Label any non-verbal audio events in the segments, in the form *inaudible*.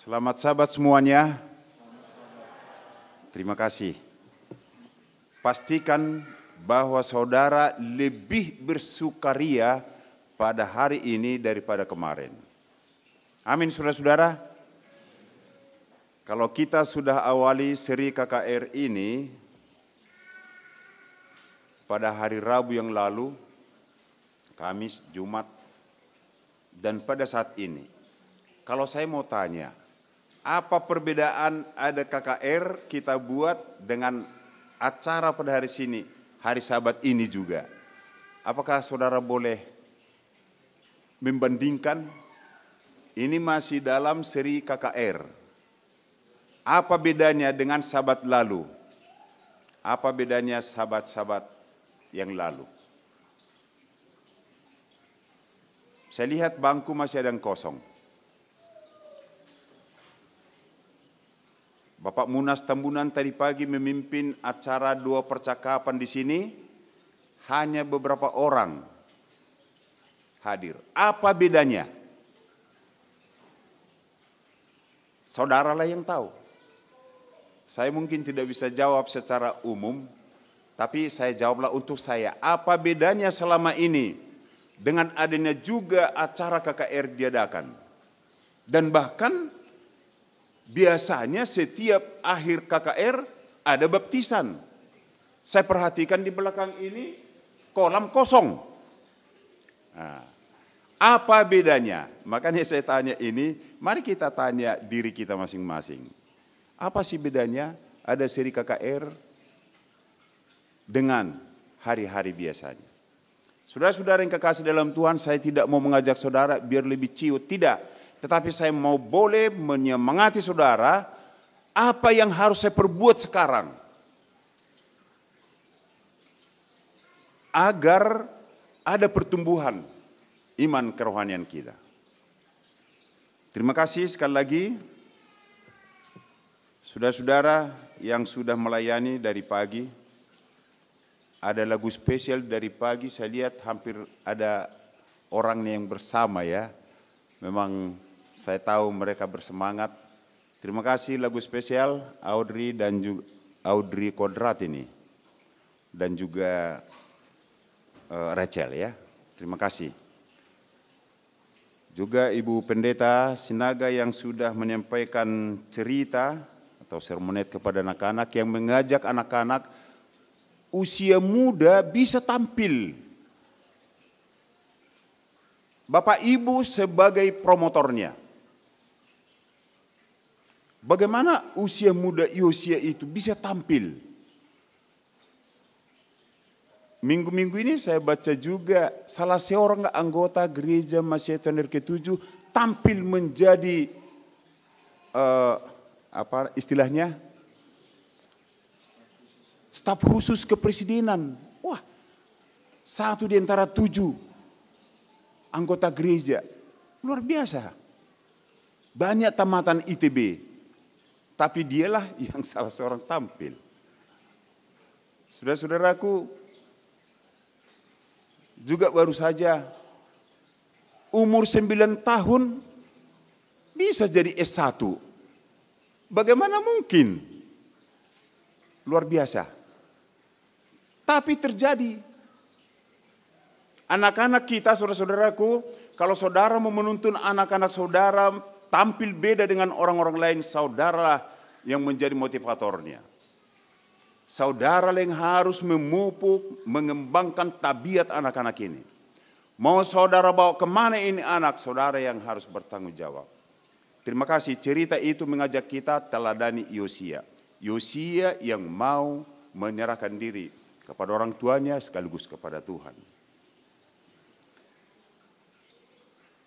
Selamat sahabat semuanya. Terima kasih. Pastikan bahwa saudara lebih bersukaria pada hari ini daripada kemarin. Amin saudara-saudara. Kalau kita sudah awali seri KKR ini pada hari Rabu yang lalu, Kamis, Jumat, dan pada saat ini. Kalau saya mau tanya, apa perbedaan ada KKR kita buat dengan acara pada hari sini, hari sahabat ini juga? Apakah saudara boleh membandingkan? Ini masih dalam seri KKR. Apa bedanya dengan sahabat lalu? Apa bedanya sahabat-sahabat yang lalu? Saya lihat bangku masih ada yang kosong. Bapak Munas Tambunan tadi pagi memimpin acara dua percakapan di sini, hanya beberapa orang hadir. Apa bedanya? Saudara lah yang tahu. Saya mungkin tidak bisa jawab secara umum, tapi saya jawablah untuk saya. Apa bedanya selama ini dengan adanya juga acara KKR diadakan? Dan bahkan biasanya setiap akhir KKR ada baptisan. Saya perhatikan di belakang ini kolam kosong. Nah, apa bedanya? Makanya saya tanya ini, mari kita tanya diri kita masing-masing. Apa sih bedanya ada seri KKR dengan hari-hari biasanya? Saudara-saudara yang kekasih dalam Tuhan, saya tidak mau mengajak saudara biar lebih ciut. Tidak, tetapi saya mau boleh menyemangati saudara apa yang harus saya perbuat sekarang. Agar ada pertumbuhan iman kerohanian kita. Terima kasih sekali lagi. Saudara-saudara yang sudah melayani dari pagi, ada lagu spesial dari pagi saya lihat hampir ada orang yang bersama ya. Memang saya tahu mereka bersemangat. Terima kasih lagu spesial Audrey dan juga Audrey Kodrat ini dan juga uh, Rachel ya. Terima kasih. Juga Ibu Pendeta Sinaga yang sudah menyampaikan cerita atau sermonet kepada anak-anak yang mengajak anak-anak usia muda bisa tampil. Bapak Ibu sebagai promotornya. Bagaimana usia muda Yosia itu bisa tampil? Minggu-minggu ini saya baca juga salah seorang anggota gereja Masyaitan ke-7 tampil menjadi uh, apa istilahnya staf khusus kepresidenan. Wah, satu di antara tujuh anggota gereja. Luar biasa. Banyak tamatan ITB, tapi dialah *laughs* yang salah seorang tampil. Saudara-saudaraku, juga baru saja umur 9 tahun bisa jadi S1. Bagaimana mungkin? Luar biasa. Tapi terjadi. Anak-anak kita, saudara-saudaraku, kalau saudara mau menuntun anak-anak saudara tampil beda dengan orang-orang lain, saudara yang menjadi motivatornya. Saudara yang harus memupuk, mengembangkan tabiat anak-anak ini. Mau saudara bawa kemana ini anak, saudara yang harus bertanggung jawab. Terima kasih cerita itu mengajak kita teladani Yosia. Yosia yang mau menyerahkan diri kepada orang tuanya sekaligus kepada Tuhan.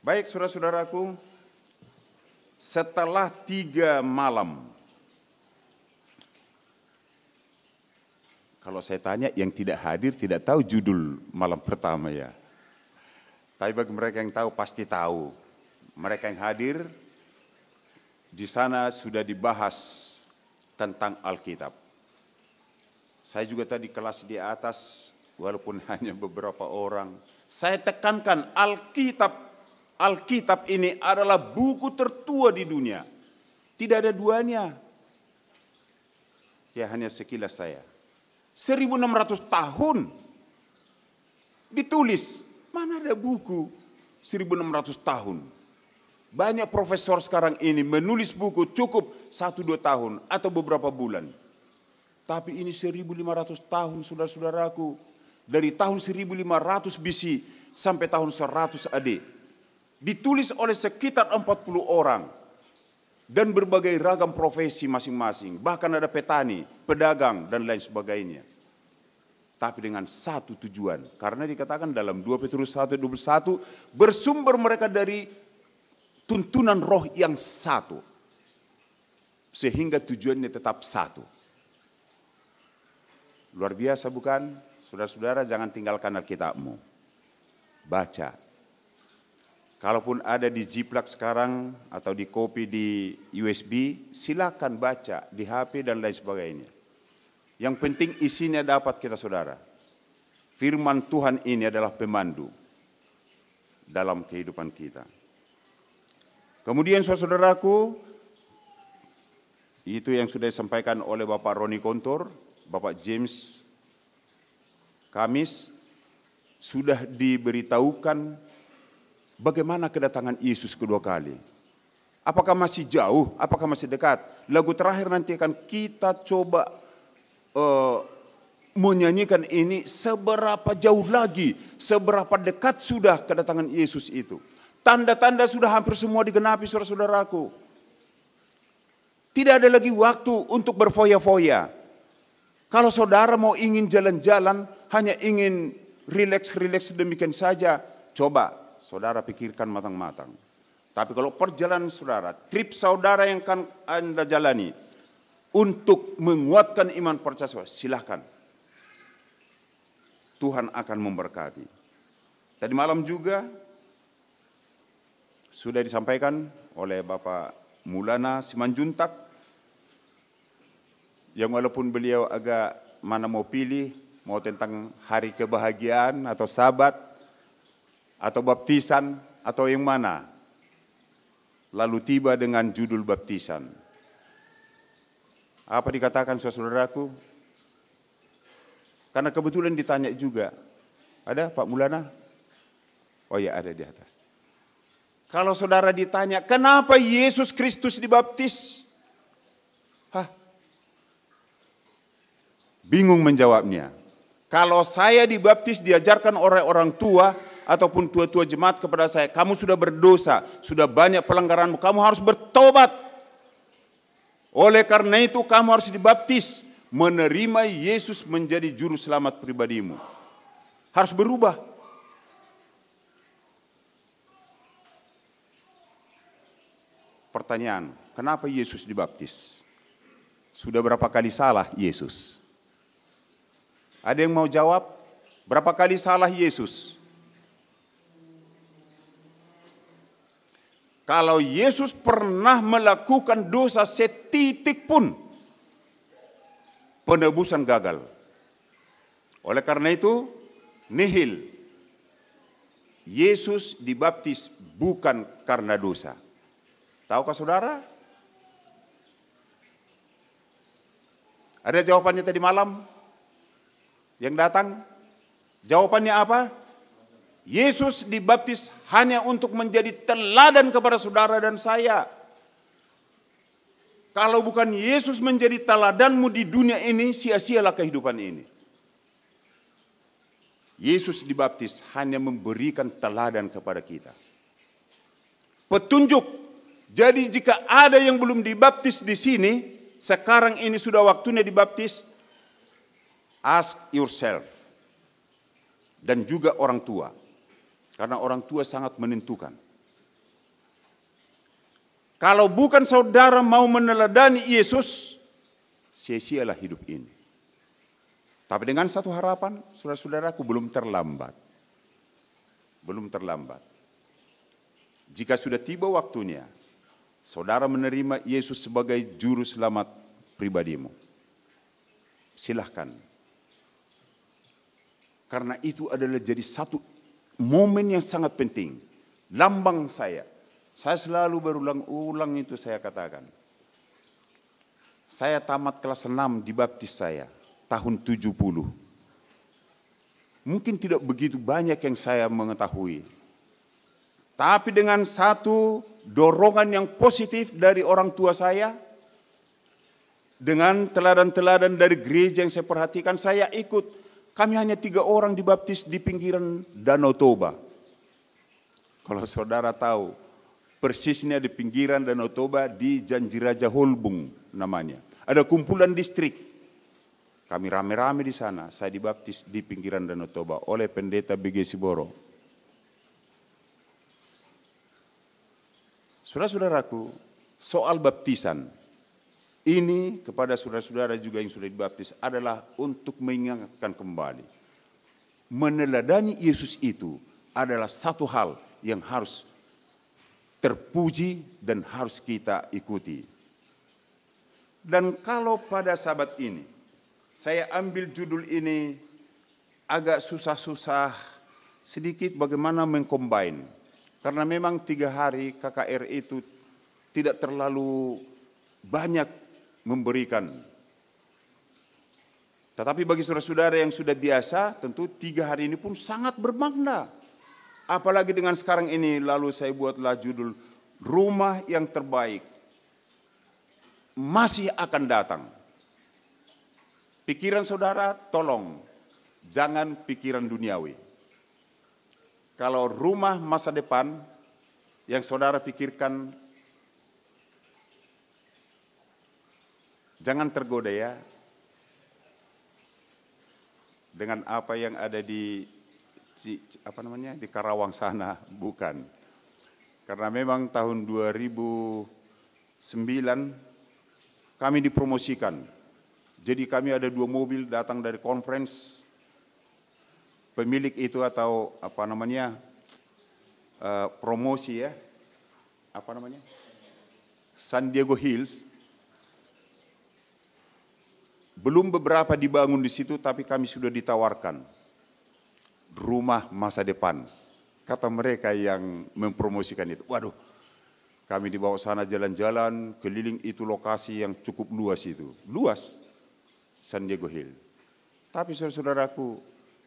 Baik saudara-saudaraku, setelah tiga malam Kalau saya tanya yang tidak hadir tidak tahu judul malam pertama ya. Tapi bagi mereka yang tahu pasti tahu. Mereka yang hadir di sana sudah dibahas tentang Alkitab. Saya juga tadi kelas di atas walaupun *laughs* hanya beberapa orang. Saya tekankan Alkitab Alkitab ini adalah buku tertua di dunia. Tidak ada duanya. Ya hanya sekilas saya. 1600 tahun ditulis. Mana ada buku 1600 tahun. Banyak profesor sekarang ini menulis buku cukup 1-2 tahun atau beberapa bulan. Tapi ini 1500 tahun saudara-saudaraku. Dari tahun 1500 BC sampai tahun 100 AD. Ditulis oleh sekitar 40 orang dan berbagai ragam profesi masing-masing, bahkan ada petani, pedagang, dan lain sebagainya. Tapi dengan satu tujuan, karena dikatakan dalam 2 Petrus 1:21 bersumber mereka dari tuntunan roh yang satu. Sehingga tujuannya tetap satu. Luar biasa bukan? Saudara-saudara jangan tinggalkan Alkitabmu. Baca, Kalaupun ada di jiplak sekarang atau di kopi di USB, silakan baca di HP dan lain sebagainya. Yang penting isinya dapat kita saudara. Firman Tuhan ini adalah pemandu dalam kehidupan kita. Kemudian saudaraku, itu yang sudah disampaikan oleh Bapak Roni Kontor, Bapak James Kamis, sudah diberitahukan Bagaimana kedatangan Yesus kedua kali? Apakah masih jauh? Apakah masih dekat? Lagu terakhir nanti akan kita coba uh, menyanyikan ini seberapa jauh lagi, seberapa dekat sudah kedatangan Yesus itu. Tanda-tanda sudah hampir semua digenapi saudara-saudaraku. Tidak ada lagi waktu untuk berfoya-foya. Kalau saudara mau ingin jalan-jalan, hanya ingin rileks-rileks demikian saja, coba Saudara pikirkan matang-matang. Tapi kalau perjalanan saudara, trip saudara yang akan Anda jalani untuk menguatkan iman percaya saudara, silahkan. Tuhan akan memberkati. Tadi malam juga sudah disampaikan oleh Bapak Mulana Simanjuntak yang walaupun beliau agak mana mau pilih mau tentang hari kebahagiaan atau sabat atau baptisan atau yang mana. Lalu tiba dengan judul baptisan. Apa dikatakan saudaraku? Karena kebetulan ditanya juga. Ada Pak Mulana? Oh ya ada di atas. Kalau saudara ditanya, kenapa Yesus Kristus dibaptis? Hah? Bingung menjawabnya. Kalau saya dibaptis diajarkan oleh orang tua, ataupun tua-tua jemaat kepada saya, kamu sudah berdosa, sudah banyak pelanggaranmu, kamu harus bertobat. Oleh karena itu kamu harus dibaptis, menerima Yesus menjadi juru selamat pribadimu. Harus berubah. Pertanyaan, kenapa Yesus dibaptis? Sudah berapa kali salah Yesus? Ada yang mau jawab? Berapa kali salah Yesus? Kalau Yesus pernah melakukan dosa setitik pun, penebusan gagal. Oleh karena itu, nihil. Yesus dibaptis bukan karena dosa. Tahukah saudara? Ada jawabannya tadi malam yang datang? Jawabannya apa? Yesus dibaptis hanya untuk menjadi teladan kepada saudara dan saya. Kalau bukan Yesus menjadi teladanmu di dunia ini, sia-sialah kehidupan ini. Yesus dibaptis hanya memberikan teladan kepada kita. Petunjuk. Jadi jika ada yang belum dibaptis di sini, sekarang ini sudah waktunya dibaptis, ask yourself. Dan juga orang tua karena orang tua sangat menentukan. Kalau bukan saudara mau meneladani Yesus, sia-sialah hidup ini. Tapi dengan satu harapan, saudara-saudaraku belum terlambat. Belum terlambat. Jika sudah tiba waktunya, saudara menerima Yesus sebagai juru selamat pribadimu. Silahkan. Karena itu adalah jadi satu momen yang sangat penting. Lambang saya. Saya selalu berulang-ulang itu saya katakan. Saya tamat kelas 6 Baptis saya tahun 70. Mungkin tidak begitu banyak yang saya mengetahui. Tapi dengan satu dorongan yang positif dari orang tua saya, dengan teladan-teladan dari gereja yang saya perhatikan, saya ikut kami hanya tiga orang dibaptis di pinggiran Danau Toba. Kalau saudara tahu, persisnya di pinggiran Danau Toba di Janjiraja Holbung namanya. Ada kumpulan distrik. Kami rame-rame di sana. Saya dibaptis di pinggiran Danau Toba oleh pendeta BG Siboro. Saudara-saudaraku, soal baptisan ini kepada saudara-saudara juga yang sudah dibaptis adalah untuk mengingatkan kembali. Meneladani Yesus itu adalah satu hal yang harus terpuji dan harus kita ikuti. Dan kalau pada sabat ini, saya ambil judul ini agak susah-susah sedikit bagaimana mengcombine. Karena memang tiga hari KKR itu tidak terlalu banyak memberikan. Tetapi bagi saudara-saudara yang sudah biasa, tentu tiga hari ini pun sangat bermakna. Apalagi dengan sekarang ini, lalu saya buatlah judul Rumah yang Terbaik masih akan datang. Pikiran saudara, tolong jangan pikiran duniawi. Kalau rumah masa depan yang saudara pikirkan Jangan tergoda ya dengan apa yang ada di apa namanya di Karawang sana, bukan. Karena memang tahun 2009 kami dipromosikan. Jadi kami ada dua mobil datang dari conference pemilik itu atau apa namanya eh, promosi ya apa namanya San Diego Hills belum beberapa dibangun di situ tapi kami sudah ditawarkan rumah masa depan. Kata mereka yang mempromosikan itu. Waduh, kami dibawa sana jalan-jalan, keliling itu lokasi yang cukup luas itu. Luas, San Diego Hill. Tapi saudara-saudaraku,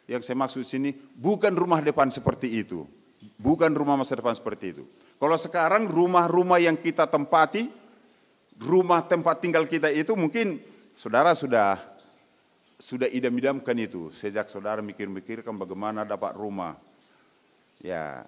yang saya maksud sini bukan rumah depan seperti itu. Bukan rumah masa depan seperti itu. Kalau sekarang rumah-rumah yang kita tempati, rumah tempat tinggal kita itu mungkin saudara sudah sudah idam-idamkan itu sejak saudara mikir-mikirkan bagaimana dapat rumah. Ya.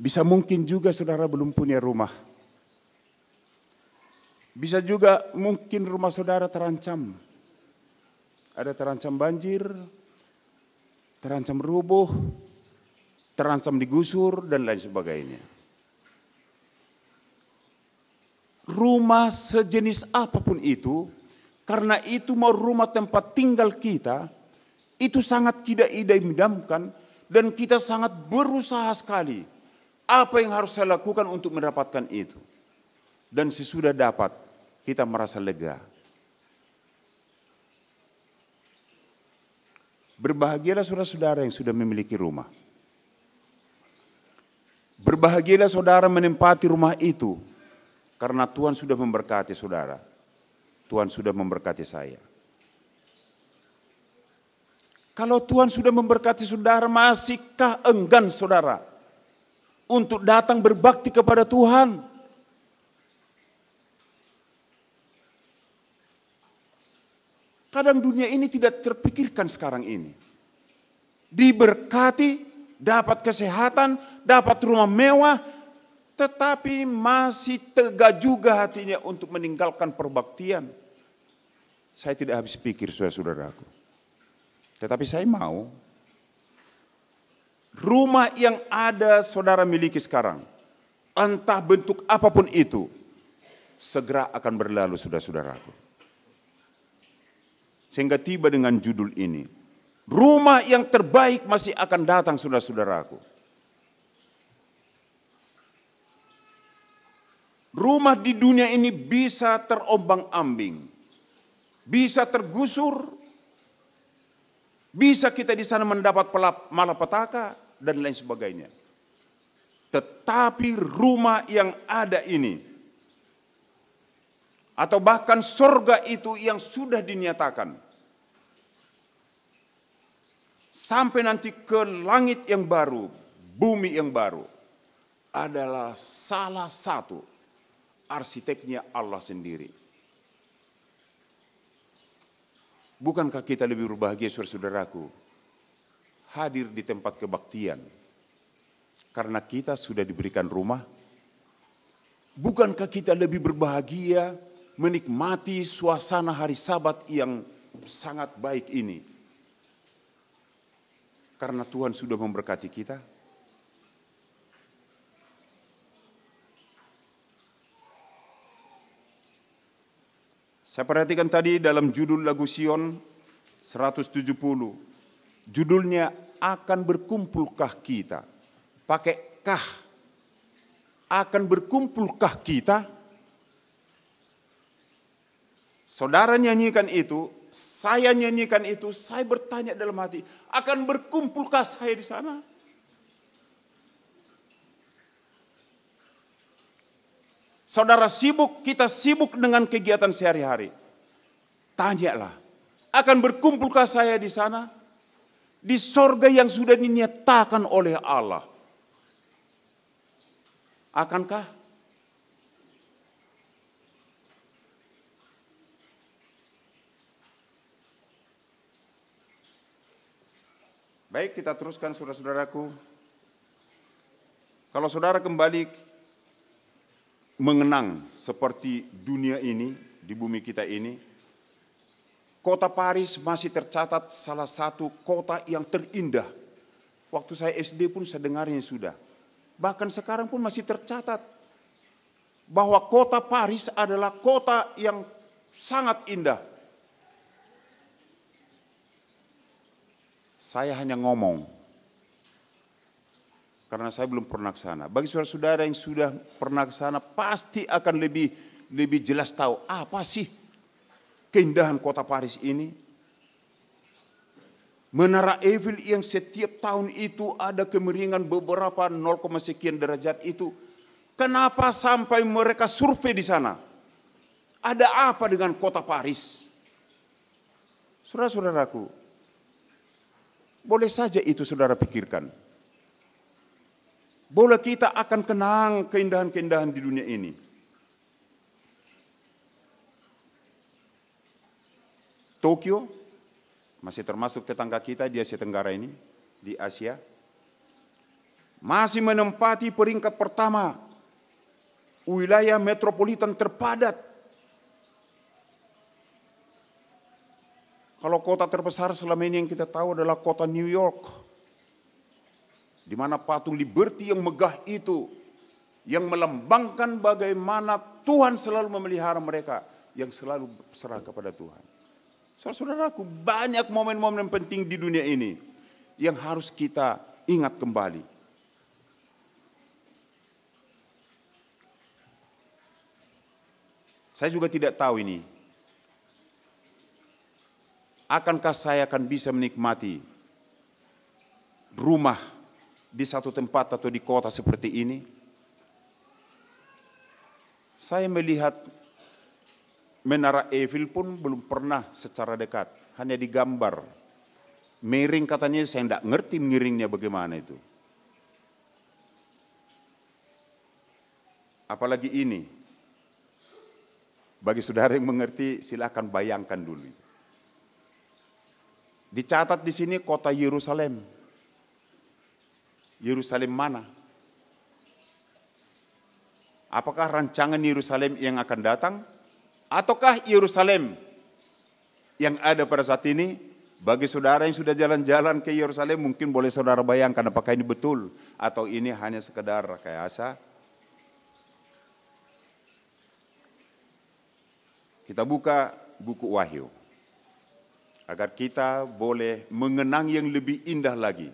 Bisa mungkin juga saudara belum punya rumah. Bisa juga mungkin rumah saudara terancam ada terancam banjir, terancam rubuh, terancam digusur, dan lain sebagainya. Rumah sejenis apapun itu, karena itu mau rumah tempat tinggal kita, itu sangat tidak idai mendamkan dan kita sangat berusaha sekali. Apa yang harus saya lakukan untuk mendapatkan itu? Dan sesudah dapat, kita merasa lega Berbahagialah saudara-saudara yang sudah memiliki rumah. Berbahagialah saudara menempati rumah itu karena Tuhan sudah memberkati saudara. Tuhan sudah memberkati saya. Kalau Tuhan sudah memberkati saudara, masihkah enggan saudara untuk datang berbakti kepada Tuhan? Kadang dunia ini tidak terpikirkan sekarang ini. Diberkati, dapat kesehatan, dapat rumah mewah, tetapi masih tegak juga hatinya untuk meninggalkan perbaktian. Saya tidak habis pikir saudara-saudaraku. Tetapi saya mau rumah yang ada saudara miliki sekarang, entah bentuk apapun itu, segera akan berlalu saudara-saudaraku. Sehingga tiba dengan judul ini. Rumah yang terbaik masih akan datang saudara-saudaraku. Rumah di dunia ini bisa terombang ambing. Bisa tergusur. Bisa kita di sana mendapat malapetaka dan lain sebagainya. Tetapi rumah yang ada ini, atau bahkan sorga itu yang sudah dinyatakan. Sampai nanti ke langit yang baru, bumi yang baru adalah salah satu arsiteknya Allah sendiri. Bukankah kita lebih berbahagia saudara-saudaraku hadir di tempat kebaktian karena kita sudah diberikan rumah? Bukankah kita lebih berbahagia menikmati suasana hari sabat yang sangat baik ini. Karena Tuhan sudah memberkati kita. Saya perhatikan tadi dalam judul lagu Sion 170. Judulnya akan berkumpulkah kita? Pakai kah? Akan berkumpulkah kita? Saudara nyanyikan itu, saya nyanyikan itu, saya bertanya dalam hati, akan berkumpulkah saya di sana? Saudara sibuk, kita sibuk dengan kegiatan sehari-hari. Tanyalah, akan berkumpulkah saya di sana? Di sorga yang sudah dinyatakan oleh Allah. Akankah Baik, kita teruskan saudara-saudaraku. Kalau saudara kembali mengenang seperti dunia ini, di bumi kita ini, kota Paris masih tercatat salah satu kota yang terindah. Waktu saya SD pun saya dengarnya sudah. Bahkan sekarang pun masih tercatat bahwa kota Paris adalah kota yang sangat indah Saya hanya ngomong. Karena saya belum pernah ke sana. Bagi saudara-saudara yang sudah pernah ke sana pasti akan lebih lebih jelas tahu apa sih keindahan kota Paris ini. Menara Eiffel yang setiap tahun itu ada kemiringan beberapa 0, sekian derajat itu. Kenapa sampai mereka survei di sana? Ada apa dengan kota Paris? Saudara-saudaraku, boleh saja itu saudara pikirkan. Boleh kita akan kenang keindahan-keindahan di dunia ini. Tokyo masih termasuk tetangga kita di Asia Tenggara ini, di Asia. Masih menempati peringkat pertama wilayah metropolitan terpadat Kalau kota terbesar selama ini yang kita tahu adalah kota New York. Di mana patung Liberty yang megah itu. Yang melambangkan bagaimana Tuhan selalu memelihara mereka. Yang selalu serah kepada Tuhan. Saudara-saudaraku banyak momen-momen penting di dunia ini. Yang harus kita ingat kembali. Saya juga tidak tahu ini akankah saya akan bisa menikmati rumah di satu tempat atau di kota seperti ini? Saya melihat menara Eiffel pun belum pernah secara dekat, hanya digambar. Miring katanya saya tidak ngerti miringnya bagaimana itu. Apalagi ini, bagi saudara yang mengerti silahkan bayangkan dulu. Dicatat di sini kota Yerusalem. Yerusalem mana? Apakah rancangan Yerusalem yang akan datang? Ataukah Yerusalem yang ada pada saat ini? Bagi saudara yang sudah jalan-jalan ke Yerusalem mungkin boleh saudara bayangkan apakah ini betul atau ini hanya sekedar rekayasa. Kita buka buku Wahyu agar kita boleh mengenang yang lebih indah lagi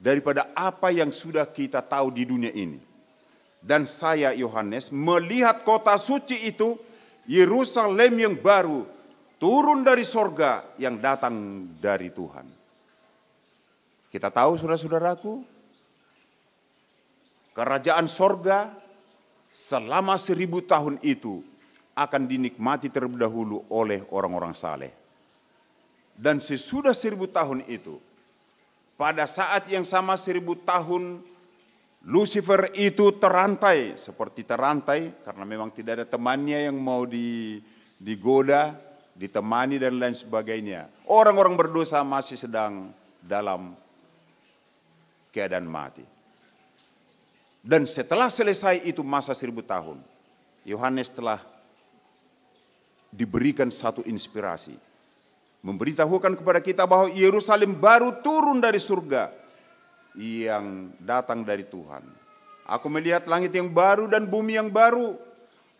daripada apa yang sudah kita tahu di dunia ini. Dan saya Yohanes melihat kota suci itu, Yerusalem yang baru, turun dari sorga yang datang dari Tuhan. Kita tahu saudara-saudaraku, kerajaan sorga selama seribu tahun itu akan dinikmati terlebih dahulu oleh orang-orang saleh. Dan sesudah seribu tahun itu, pada saat yang sama seribu tahun, Lucifer itu terantai, seperti terantai, karena memang tidak ada temannya yang mau digoda, ditemani dan lain sebagainya. Orang-orang berdosa masih sedang dalam keadaan mati. Dan setelah selesai itu masa seribu tahun, Yohanes telah diberikan satu inspirasi memberitahukan kepada kita bahwa Yerusalem baru turun dari surga yang datang dari Tuhan. Aku melihat langit yang baru dan bumi yang baru,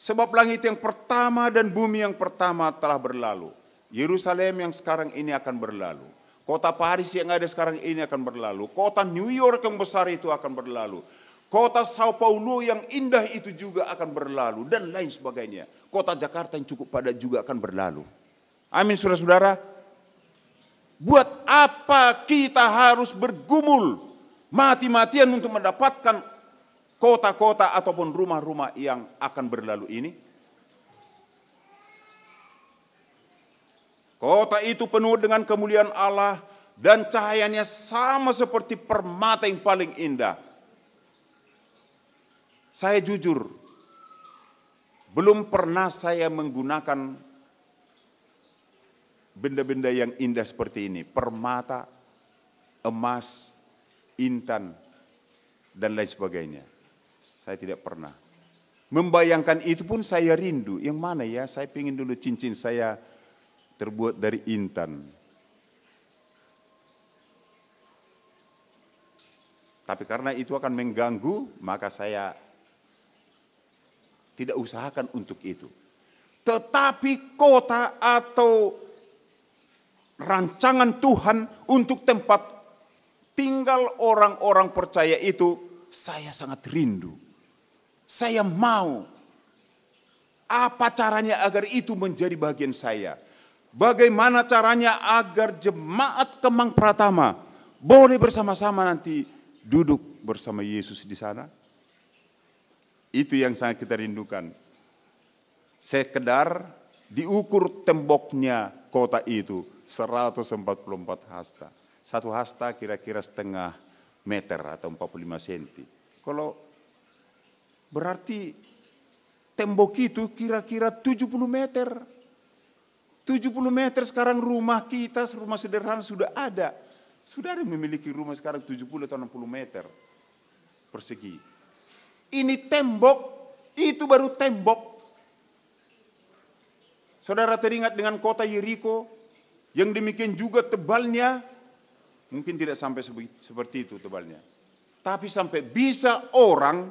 sebab langit yang pertama dan bumi yang pertama telah berlalu. Yerusalem yang sekarang ini akan berlalu. Kota Paris yang ada sekarang ini akan berlalu. Kota New York yang besar itu akan berlalu. Kota Sao Paulo yang indah itu juga akan berlalu dan lain sebagainya. Kota Jakarta yang cukup padat juga akan berlalu. Amin saudara-saudara. Buat apa kita harus bergumul mati-matian untuk mendapatkan kota-kota ataupun rumah-rumah yang akan berlalu ini? Kota itu penuh dengan kemuliaan Allah dan cahayanya sama seperti permata yang paling indah. Saya jujur, belum pernah saya menggunakan benda-benda yang indah seperti ini, permata, emas, intan, dan lain sebagainya. Saya tidak pernah. Membayangkan itu pun saya rindu. Yang mana ya? Saya ingin dulu cincin saya terbuat dari intan. Tapi karena itu akan mengganggu, maka saya tidak usahakan untuk itu. Tetapi kota atau rancangan Tuhan untuk tempat tinggal orang-orang percaya itu, saya sangat rindu. Saya mau. Apa caranya agar itu menjadi bagian saya? Bagaimana caranya agar jemaat Kemang Pratama boleh bersama-sama nanti duduk bersama Yesus di sana? Itu yang sangat kita rindukan. Sekedar diukur temboknya kota itu 144 hasta. Satu hasta kira-kira setengah meter atau 45 cm. Kalau berarti tembok itu kira-kira 70 meter. 70 meter sekarang rumah kita, rumah sederhana sudah ada. Sudah ada memiliki rumah sekarang 70 atau 60 meter persegi. Ini tembok, itu baru tembok. Saudara teringat dengan kota Yeriko yang demikian juga tebalnya mungkin tidak sampai seperti itu tebalnya. Tapi sampai bisa orang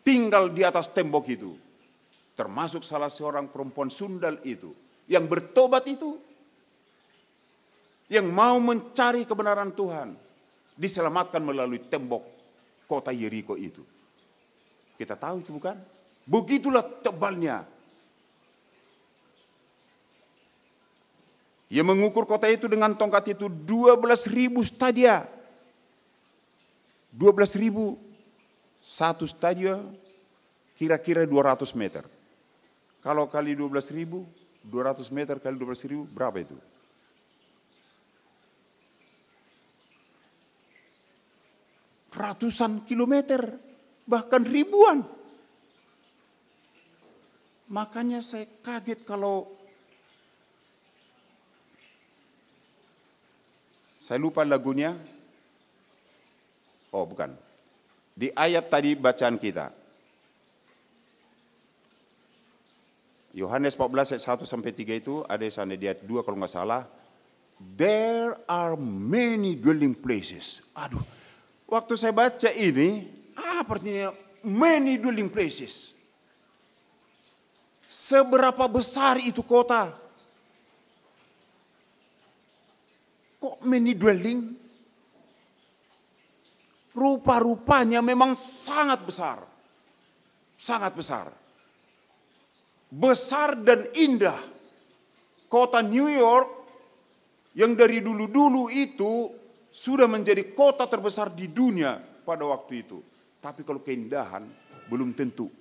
tinggal di atas tembok itu. Termasuk salah seorang perempuan sundal itu. Yang bertobat itu. Yang mau mencari kebenaran Tuhan. Diselamatkan melalui tembok kota Yeriko itu. Kita tahu itu bukan? Begitulah tebalnya Ia mengukur kota itu dengan tongkat itu ribu stadia. ribu satu stadia kira-kira 200 meter. Kalau kali 12.000, 200 meter kali ribu berapa itu? Ratusan kilometer, bahkan ribuan. Makanya saya kaget kalau Saya lupa lagunya. Oh, bukan. Di ayat tadi bacaan kita. Yohanes 14 ayat 1 sampai 3 itu ada di sana di ayat 2 kalau nggak salah. There are many dwelling places. Aduh, waktu saya baca ini, apa artinya many dwelling places? Seberapa besar itu kota? Kok mini dwelling? Rupa-rupanya memang sangat besar. Sangat besar. Besar dan indah. Kota New York yang dari dulu-dulu itu sudah menjadi kota terbesar di dunia pada waktu itu. Tapi kalau keindahan belum tentu.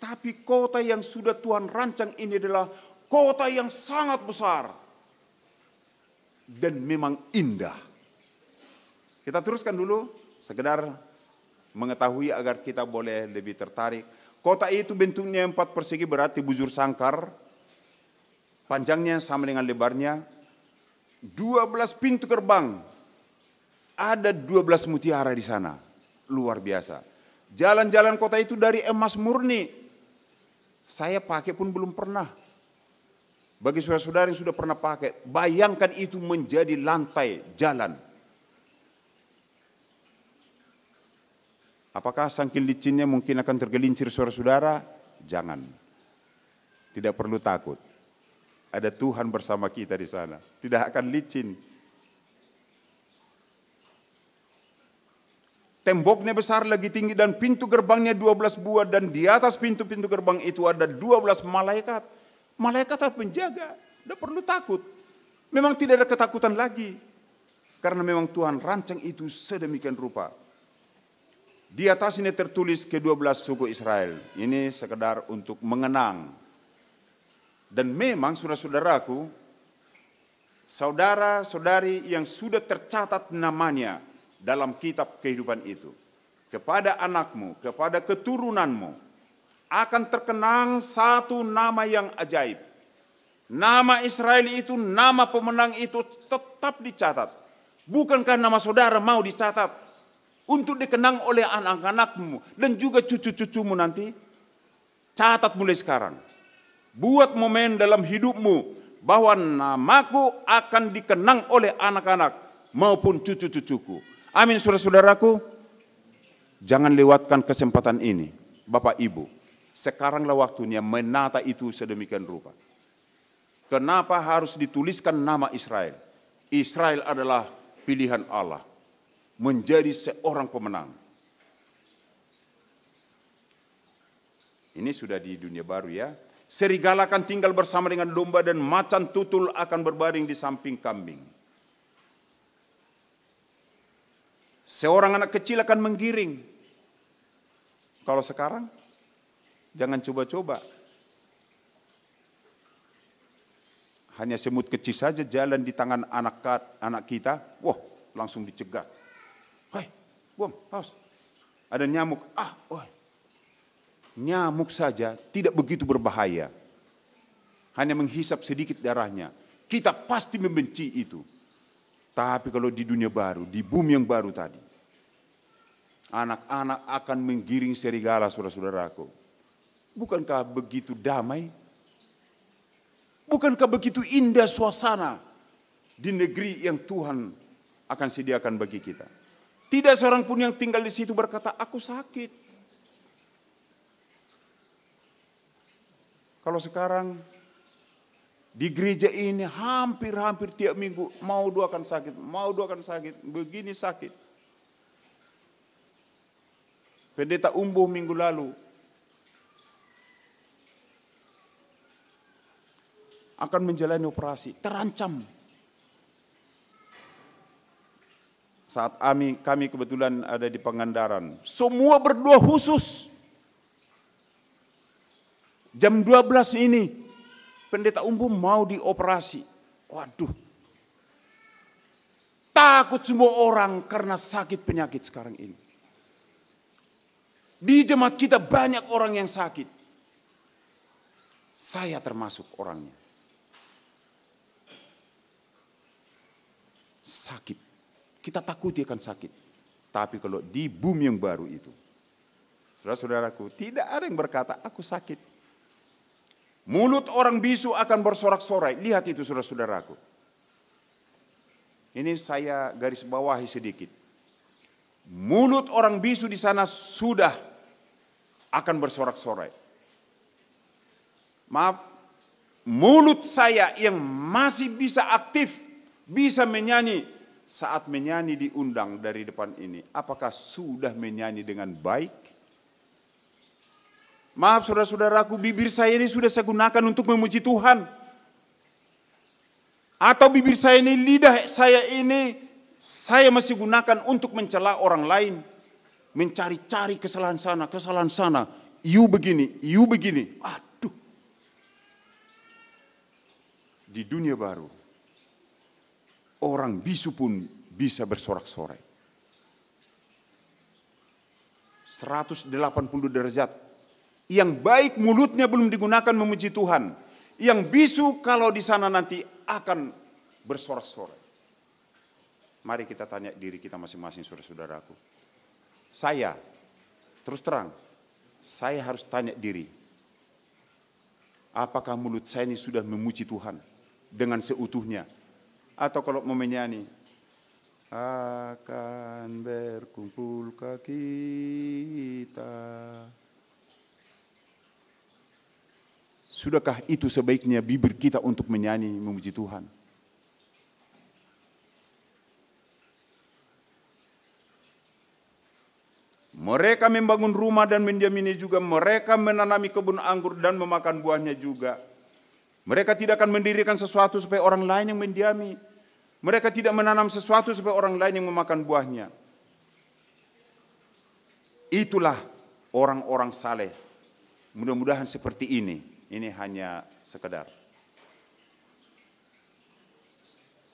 Tapi kota yang sudah Tuhan rancang ini adalah kota yang sangat besar dan memang indah. Kita teruskan dulu sekedar mengetahui agar kita boleh lebih tertarik. Kota itu bentuknya empat persegi berarti bujur sangkar, panjangnya sama dengan lebarnya, 12 pintu gerbang, ada 12 mutiara di sana, luar biasa. Jalan-jalan kota itu dari emas murni, saya pakai pun belum pernah. Bagi saudara-saudara yang sudah pernah pakai, bayangkan itu menjadi lantai jalan. Apakah sangkin licinnya mungkin akan tergelincir saudara-saudara? Jangan. Tidak perlu takut. Ada Tuhan bersama kita di sana. Tidak akan licin. Temboknya besar lagi tinggi dan pintu gerbangnya 12 buah dan di atas pintu-pintu gerbang itu ada 12 malaikat Malaikat adalah menjaga, tidak perlu takut. Memang tidak ada ketakutan lagi. Karena memang Tuhan rancang itu sedemikian rupa. Di atas ini tertulis ke-12 suku Israel. Ini sekedar untuk mengenang. Dan memang saudara-saudaraku, saudara-saudari yang sudah tercatat namanya dalam kitab kehidupan itu. Kepada anakmu, kepada keturunanmu, akan terkenang satu nama yang ajaib. Nama Israel itu, nama pemenang itu tetap dicatat. Bukankah nama saudara mau dicatat untuk dikenang oleh anak-anakmu dan juga cucu-cucumu nanti? Catat mulai sekarang. Buat momen dalam hidupmu bahwa namaku akan dikenang oleh anak-anak maupun cucu-cucuku. Amin saudara-saudaraku. Jangan lewatkan kesempatan ini, Bapak Ibu. Sekaranglah waktunya menata itu sedemikian rupa. Kenapa harus dituliskan nama Israel? Israel adalah pilihan Allah menjadi seorang pemenang. Ini sudah di dunia baru ya. Serigala akan tinggal bersama dengan domba dan macan tutul akan berbaring di samping kambing. Seorang anak kecil akan menggiring. Kalau sekarang Jangan coba-coba. Hanya semut kecil saja jalan di tangan anak anak kita, wah langsung dicegat. Hei, bom, haus. Ada nyamuk, ah, woi, Nyamuk saja tidak begitu berbahaya. Hanya menghisap sedikit darahnya. Kita pasti membenci itu. Tapi kalau di dunia baru, di bumi yang baru tadi, anak-anak akan menggiring serigala, saudara-saudaraku Bukankah begitu damai? Bukankah begitu indah suasana di negeri yang Tuhan akan sediakan bagi kita? Tidak seorang pun yang tinggal di situ berkata, "Aku sakit." Kalau sekarang di gereja ini hampir-hampir tiap minggu mau doakan sakit, mau doakan sakit, begini sakit. Pendeta Umbuh minggu lalu akan menjalani operasi, terancam. Saat kami, kami kebetulan ada di Pangandaran, semua berdua khusus. Jam 12 ini, pendeta umum mau dioperasi. Waduh, takut semua orang karena sakit penyakit sekarang ini. Di jemaat kita banyak orang yang sakit. Saya termasuk orangnya. sakit. Kita takut dia akan sakit. Tapi kalau di bumi yang baru itu, saudara-saudaraku, tidak ada yang berkata, aku sakit. Mulut orang bisu akan bersorak-sorai. Lihat itu saudara-saudaraku. Ini saya garis bawahi sedikit. Mulut orang bisu di sana sudah akan bersorak-sorai. Maaf, mulut saya yang masih bisa aktif bisa menyanyi saat menyanyi diundang dari depan ini apakah sudah menyanyi dengan baik maaf saudara-saudaraku bibir saya ini sudah saya gunakan untuk memuji Tuhan atau bibir saya ini lidah saya ini saya masih gunakan untuk mencela orang lain mencari-cari kesalahan sana kesalahan sana you begini you begini aduh di dunia baru orang bisu pun bisa bersorak-sorai. 180 derajat. Yang baik mulutnya belum digunakan memuji Tuhan. Yang bisu kalau di sana nanti akan bersorak-sorai. Mari kita tanya diri kita masing-masing saudara-saudaraku. Saya, terus terang, saya harus tanya diri. Apakah mulut saya ini sudah memuji Tuhan dengan seutuhnya? atau kalau mau menyanyi akan berkumpul berkumpulkah kita Sudahkah itu sebaiknya bibir kita untuk menyanyi memuji Tuhan? Mereka membangun rumah dan mendiaminya juga. Mereka menanami kebun anggur dan memakan buahnya juga. Mereka tidak akan mendirikan sesuatu supaya orang lain yang mendiami. Mereka tidak menanam sesuatu supaya orang lain yang memakan buahnya. Itulah orang-orang saleh. Mudah-mudahan seperti ini. Ini hanya sekedar.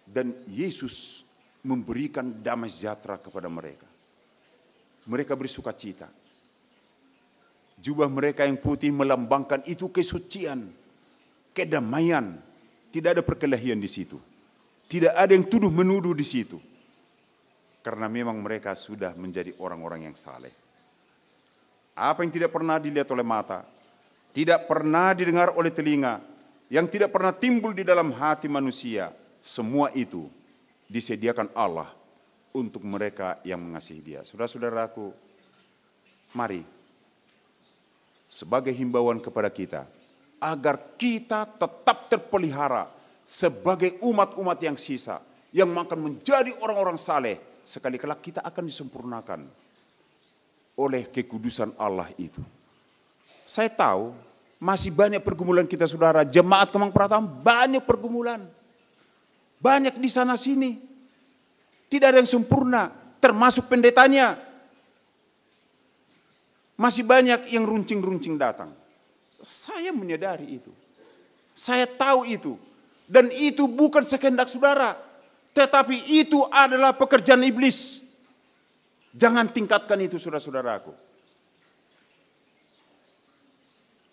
Dan Yesus memberikan damai sejahtera kepada mereka. Mereka bersuka cita. Jubah mereka yang putih melambangkan itu kesucian kedamaian, tidak ada perkelahian di situ. Tidak ada yang tuduh menuduh di situ. Karena memang mereka sudah menjadi orang-orang yang saleh. Apa yang tidak pernah dilihat oleh mata, tidak pernah didengar oleh telinga, yang tidak pernah timbul di dalam hati manusia, semua itu disediakan Allah untuk mereka yang mengasihi Dia. Saudara-saudaraku, mari sebagai himbauan kepada kita, agar kita tetap terpelihara sebagai umat-umat yang sisa yang akan menjadi orang-orang saleh sekali kelak kita akan disempurnakan oleh kekudusan Allah itu. Saya tahu masih banyak pergumulan kita saudara, jemaat Kemang Pratama banyak pergumulan. Banyak di sana sini. Tidak ada yang sempurna, termasuk pendetanya. Masih banyak yang runcing-runcing datang. Saya menyadari itu. Saya tahu itu. Dan itu bukan sekendak saudara. Tetapi itu adalah pekerjaan iblis. Jangan tingkatkan itu saudara-saudaraku.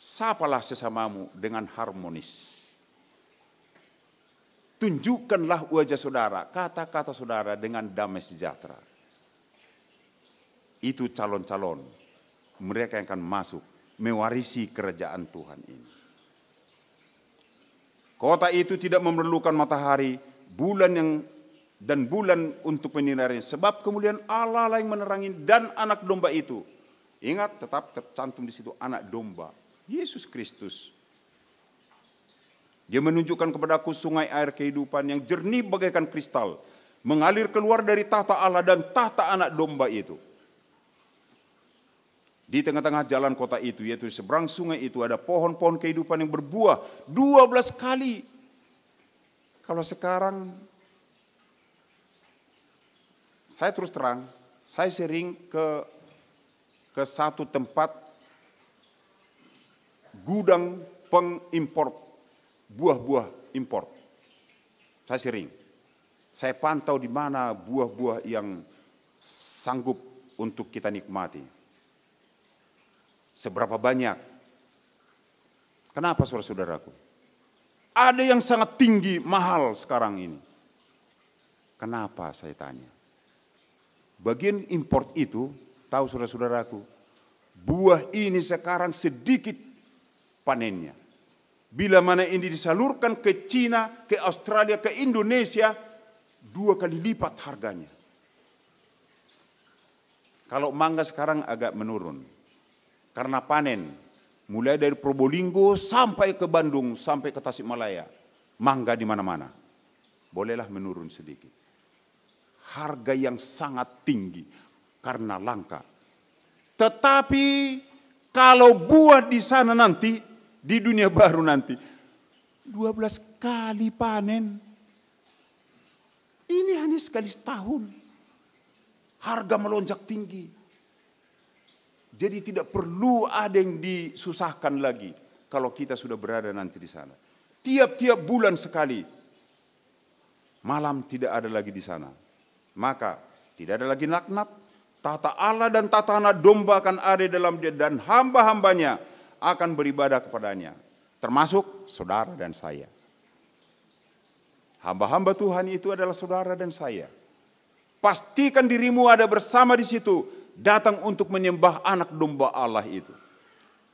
Sapalah sesamamu dengan harmonis. Tunjukkanlah wajah saudara, kata-kata saudara dengan damai sejahtera. Itu calon-calon mereka yang akan masuk mewarisi kerajaan Tuhan ini. Kota itu tidak memerlukan matahari, bulan yang dan bulan untuk menyinarinya sebab kemuliaan Allah lah yang menerangi dan anak domba itu. Ingat tetap tercantum di situ anak domba Yesus Kristus. Dia menunjukkan kepadaku sungai air kehidupan yang jernih bagaikan kristal mengalir keluar dari tahta Allah dan tahta anak domba itu. Di tengah-tengah jalan kota itu, yaitu seberang sungai itu, ada pohon-pohon kehidupan yang berbuah 12 kali. Kalau sekarang, saya terus terang, saya sering ke ke satu tempat gudang pengimpor buah-buah impor. Saya sering. Saya pantau di mana buah-buah yang sanggup untuk kita nikmati. Seberapa banyak? Kenapa saudara-saudaraku? Ada yang sangat tinggi, mahal sekarang ini. Kenapa saya tanya? Bagian import itu, tahu saudara-saudaraku, buah ini sekarang sedikit panennya. Bila mana ini disalurkan ke Cina, ke Australia, ke Indonesia, dua kali lipat harganya. Kalau mangga sekarang agak menurun, karena panen. Mulai dari Probolinggo sampai ke Bandung, sampai ke Tasikmalaya. Mangga di mana-mana. Bolehlah menurun sedikit. Harga yang sangat tinggi karena langka. Tetapi kalau buah di sana nanti, di dunia baru nanti, 12 kali panen. Ini hanya sekali setahun. Harga melonjak tinggi. Jadi tidak perlu ada yang disusahkan lagi kalau kita sudah berada nanti di sana. Tiap-tiap bulan sekali malam tidak ada lagi di sana. Maka tidak ada lagi naknat, tata Allah dan tata anak domba akan ada dalam dia dan hamba-hambanya akan beribadah kepadanya. Termasuk saudara dan saya. Hamba-hamba Tuhan itu adalah saudara dan saya. Pastikan dirimu ada bersama di situ datang untuk menyembah anak domba Allah itu.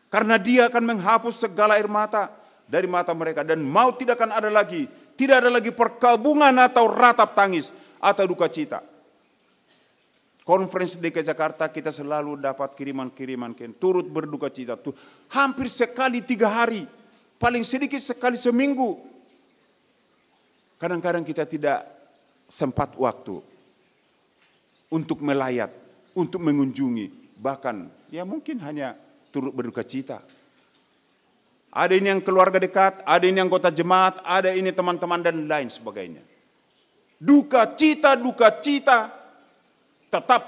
Karena dia akan menghapus segala air mata dari mata mereka. Dan mau tidak akan ada lagi. Tidak ada lagi perkabungan atau ratap tangis atau duka cita. Konferensi DKI Jakarta kita selalu dapat kiriman-kiriman. Turut berduka cita. Tuh, hampir sekali tiga hari. Paling sedikit sekali seminggu. Kadang-kadang kita tidak sempat waktu untuk melayat untuk mengunjungi. Bahkan ya mungkin hanya turut berduka cita. Ada ini yang keluarga dekat, ada ini yang kota jemaat, ada ini teman-teman dan lain sebagainya. Duka cita, duka cita tetap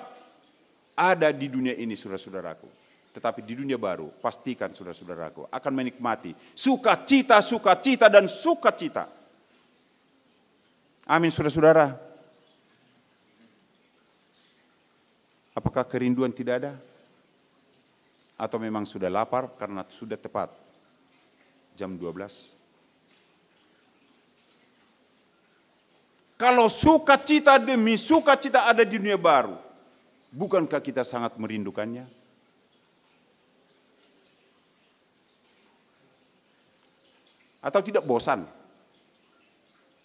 ada di dunia ini saudara-saudaraku tetapi di dunia baru pastikan saudara-saudaraku akan menikmati sukacita, sukacita dan sukacita. Amin saudara-saudara. Apakah kerinduan tidak ada? Atau memang sudah lapar karena sudah tepat jam 12? Kalau sukacita demi sukacita ada di dunia baru, bukankah kita sangat merindukannya? Atau tidak bosan?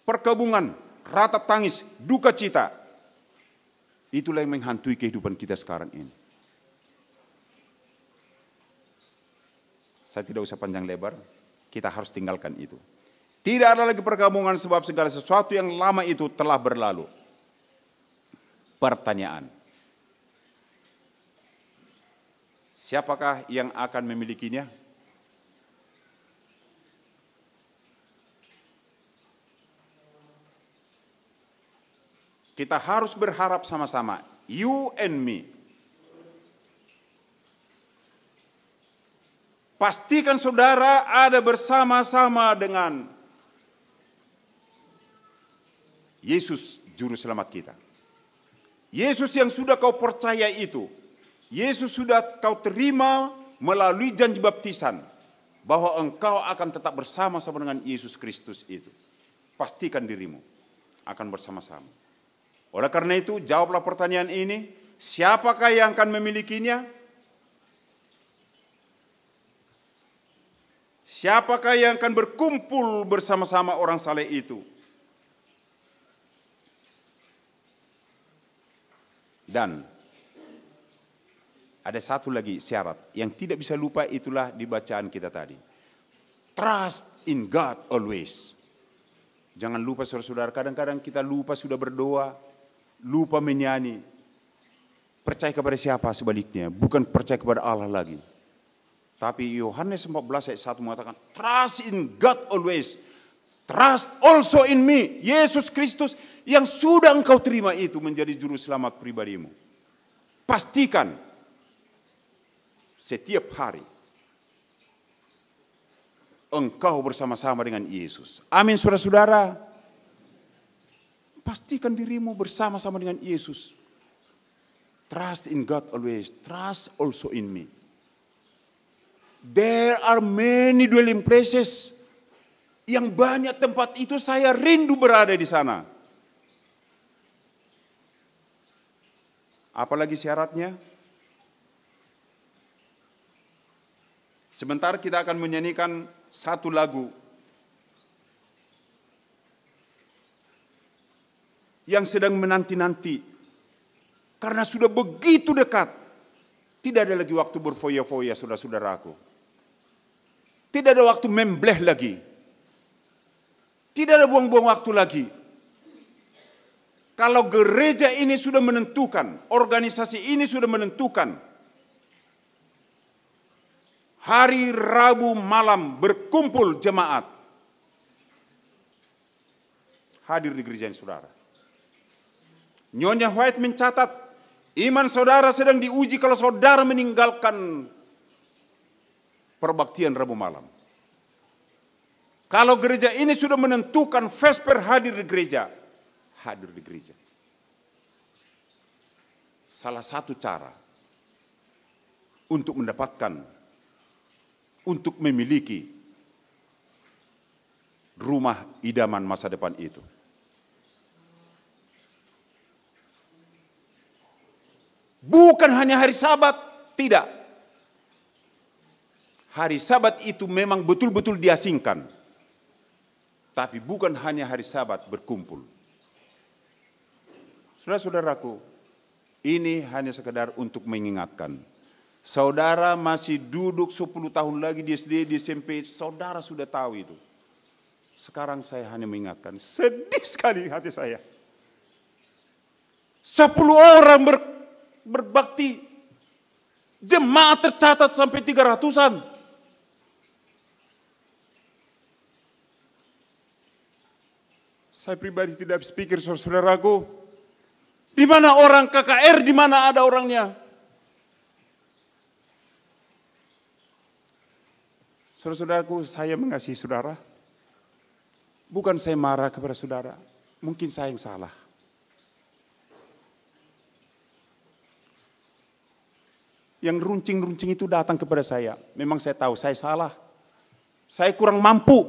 Perkebungan, ratap tangis, duka cita, Itulah yang menghantui kehidupan kita sekarang ini. Saya tidak usah panjang lebar, kita harus tinggalkan itu. Tidak ada lagi pergabungan sebab segala sesuatu yang lama itu telah berlalu. Pertanyaan. Siapakah yang akan memilikinya? Kita harus berharap sama-sama, you and me. Pastikan saudara ada bersama-sama dengan Yesus juru selamat kita. Yesus yang sudah kau percaya itu, Yesus sudah kau terima melalui janji baptisan bahwa engkau akan tetap bersama-sama dengan Yesus Kristus itu. Pastikan dirimu akan bersama-sama. Oleh karena itu, jawablah pertanyaan ini, siapakah yang akan memilikinya? Siapakah yang akan berkumpul bersama-sama orang saleh itu? Dan ada satu lagi syarat yang tidak bisa lupa itulah di bacaan kita tadi. Trust in God always. Jangan lupa saudara-saudara, kadang-kadang kita lupa sudah berdoa, lupa menyanyi, percaya kepada siapa sebaliknya, bukan percaya kepada Allah lagi. Tapi Yohanes 14 ayat 1 mengatakan, trust in God always, trust also in me, Yesus Kristus yang sudah engkau terima itu menjadi juru selamat pribadimu. Pastikan setiap hari engkau bersama-sama dengan Yesus. Amin saudara-saudara. Pastikan dirimu bersama-sama dengan Yesus. Trust in God always. Trust also in me. There are many dwelling places. Yang banyak tempat itu saya rindu berada di sana. Apalagi syaratnya? Sebentar kita akan menyanyikan satu lagu yang sedang menanti-nanti. Karena sudah begitu dekat. Tidak ada lagi waktu berfoya-foya saudara-saudaraku. Tidak ada waktu membleh lagi. Tidak ada buang-buang waktu lagi. Kalau gereja ini sudah menentukan, organisasi ini sudah menentukan, hari Rabu malam berkumpul jemaat hadir di gereja saudara Nyonya White mencatat, iman saudara sedang diuji kalau saudara meninggalkan perbaktian Rabu malam. Kalau gereja ini sudah menentukan Vesper hadir di gereja, hadir di gereja. Salah satu cara untuk mendapatkan, untuk memiliki rumah idaman masa depan itu. Bukan hanya hari sabat, tidak. Hari sabat itu memang betul-betul diasingkan. Tapi bukan hanya hari sabat berkumpul. Saudara-saudaraku, ini hanya sekedar untuk mengingatkan. Saudara masih duduk 10 tahun lagi di SD, di SMP, saudara sudah tahu itu. Sekarang saya hanya mengingatkan, sedih sekali hati saya. Sepuluh orang ber, berbakti. jemaat tercatat sampai tiga ratusan. Saya pribadi tidak habis pikir saudara-saudaraku. Di mana orang KKR, di mana ada orangnya. Saudara-saudaraku, saya mengasihi saudara. Bukan saya marah kepada saudara. Mungkin saya yang salah. yang runcing-runcing itu datang kepada saya. Memang saya tahu saya salah. Saya kurang mampu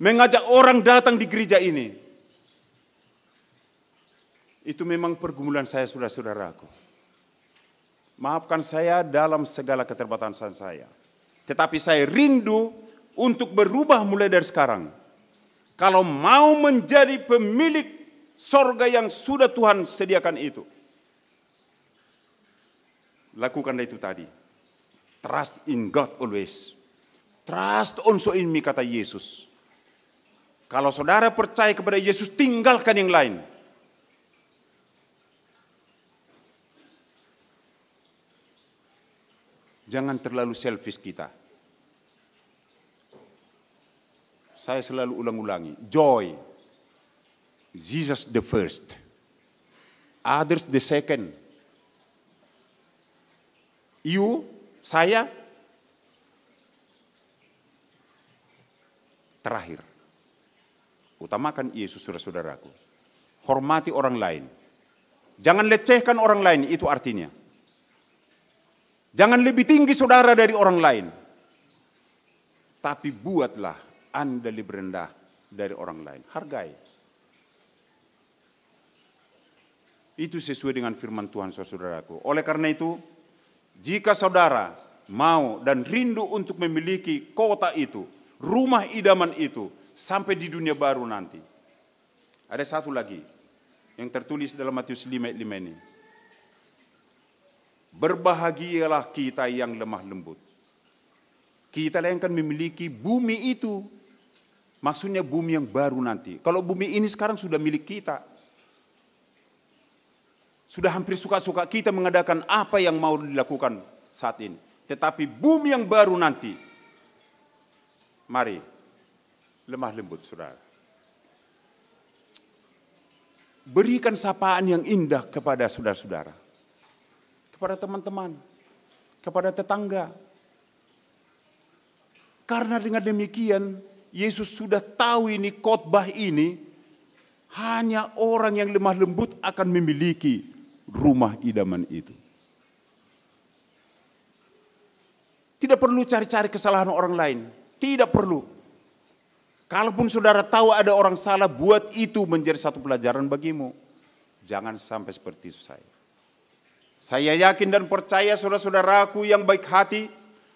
mengajak orang datang di gereja ini. Itu memang pergumulan saya sudah saudaraku Maafkan saya dalam segala keterbatasan saya. Tetapi saya rindu untuk berubah mulai dari sekarang. Kalau mau menjadi pemilik sorga yang sudah Tuhan sediakan itu lakukanlah itu tadi. Trust in God always. Trust also in me kata Yesus. Kalau saudara percaya kepada Yesus, tinggalkan yang lain. Jangan terlalu selfish kita. Saya selalu ulang-ulangi, joy. Jesus the first. Others the second you, saya. Terakhir, utamakan Yesus saudara-saudaraku. Hormati orang lain. Jangan lecehkan orang lain, itu artinya. Jangan lebih tinggi saudara dari orang lain. Tapi buatlah Anda lebih rendah dari orang lain. Hargai. Itu sesuai dengan firman Tuhan saudaraku. Oleh karena itu, jika saudara mau dan rindu untuk memiliki kota itu, rumah idaman itu, sampai di dunia baru nanti. Ada satu lagi yang tertulis dalam Matius 5 5 ini. Berbahagialah kita yang lemah lembut. Kita yang akan memiliki bumi itu. Maksudnya bumi yang baru nanti. Kalau bumi ini sekarang sudah milik kita, sudah hampir suka-suka kita mengadakan apa yang mau dilakukan saat ini. Tetapi bumi yang baru nanti, mari lemah lembut saudara. Berikan sapaan yang indah kepada saudara-saudara. Kepada teman-teman. Kepada tetangga. Karena dengan demikian, Yesus sudah tahu ini khotbah ini hanya orang yang lemah lembut akan memiliki rumah idaman itu. Tidak perlu cari-cari kesalahan orang lain. Tidak perlu. Kalaupun saudara tahu ada orang salah, buat itu menjadi satu pelajaran bagimu. Jangan sampai seperti itu saya. Saya yakin dan percaya saudara-saudaraku yang baik hati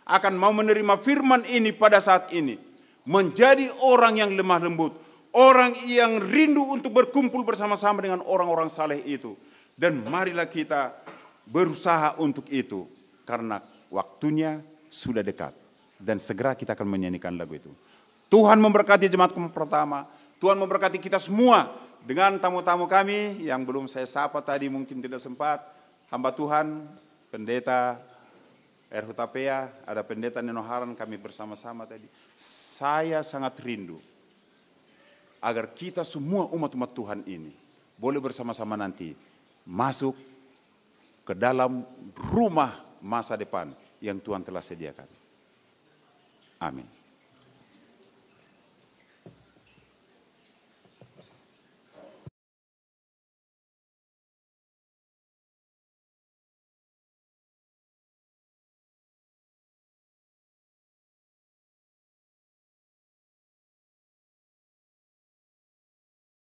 akan mau menerima firman ini pada saat ini. Menjadi orang yang lemah lembut. Orang yang rindu untuk berkumpul bersama-sama dengan orang-orang saleh itu. Dan marilah kita berusaha untuk itu karena waktunya sudah dekat dan segera kita akan menyanyikan lagu itu. Tuhan memberkati jemaatku pertama, Tuhan memberkati kita semua dengan tamu-tamu kami yang belum saya sapa tadi mungkin tidak sempat. Hamba Tuhan, pendeta Erhutapea, ada pendeta Neno Haran kami bersama-sama tadi. Saya sangat rindu agar kita semua umat-umat Tuhan ini boleh bersama-sama nanti masuk ke dalam rumah masa depan yang Tuhan telah sediakan. Amin.